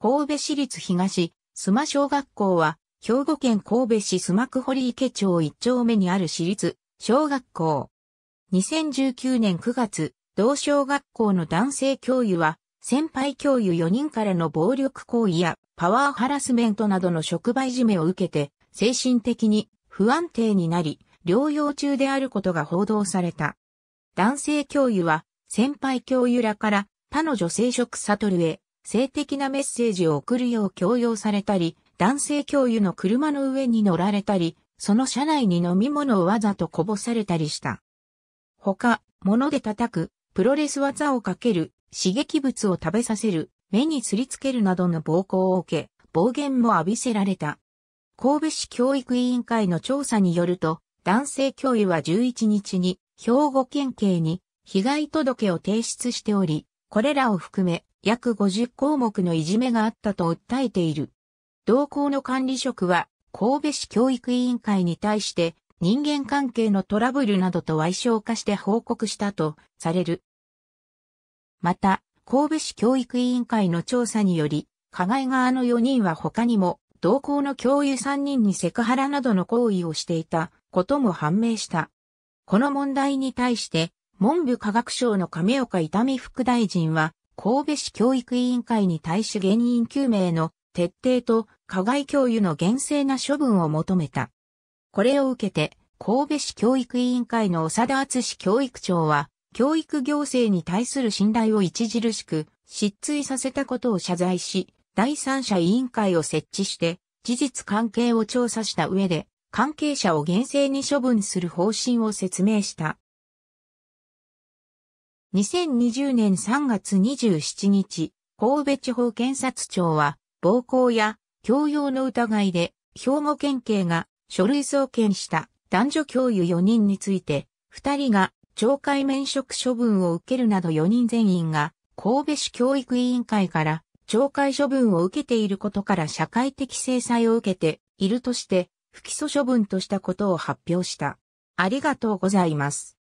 神戸市立東、須磨小学校は、兵庫県神戸市須磨区堀池町一丁目にある市立小学校。2019年9月、同小学校の男性教諭は、先輩教諭4人からの暴力行為やパワーハラスメントなどの職場いじめを受けて、精神的に不安定になり、療養中であることが報道された。男性教諭は、先輩教諭らから他の女性職悟へ性的なメッセージを送るよう強要されたり、男性教諭の車の上に乗られたり、その車内に飲み物をわざとこぼされたりした。他、物で叩く、プロレス技をかける、刺激物を食べさせる、目にすりつけるなどの暴行を受け、暴言も浴びせられた。神戸市教育委員会の調査によると、男性教諭は11日に兵庫県警に被害届を提出しており、これらを含め約50項目のいじめがあったと訴えている。同校の管理職は神戸市教育委員会に対して人間関係のトラブルなどと賠償化して報告したとされる。また、神戸市教育委員会の調査により、加害側の4人は他にも、同校の教諭3人にセクハラなどの行為をしていたことも判明した。この問題に対して、文部科学省の亀岡伊丹副大臣は、神戸市教育委員会に対し原因究明の徹底と加害教諭の厳正な処分を求めた。これを受けて、神戸市教育委員会の長田敦教育長は、教育行政に対する信頼を著しく失墜させたことを謝罪し、第三者委員会を設置して、事実関係を調査した上で、関係者を厳正に処分する方針を説明した。2020年3月27日、神戸地方検察庁は、暴行や強要の疑いで、兵庫県警が書類送検した男女教諭4人について、2人が懲戒免職処分を受けるなど4人全員が、神戸市教育委員会から懲戒処分を受けていることから社会的制裁を受けているとして、不起訴処分としたことを発表した。ありがとうございます。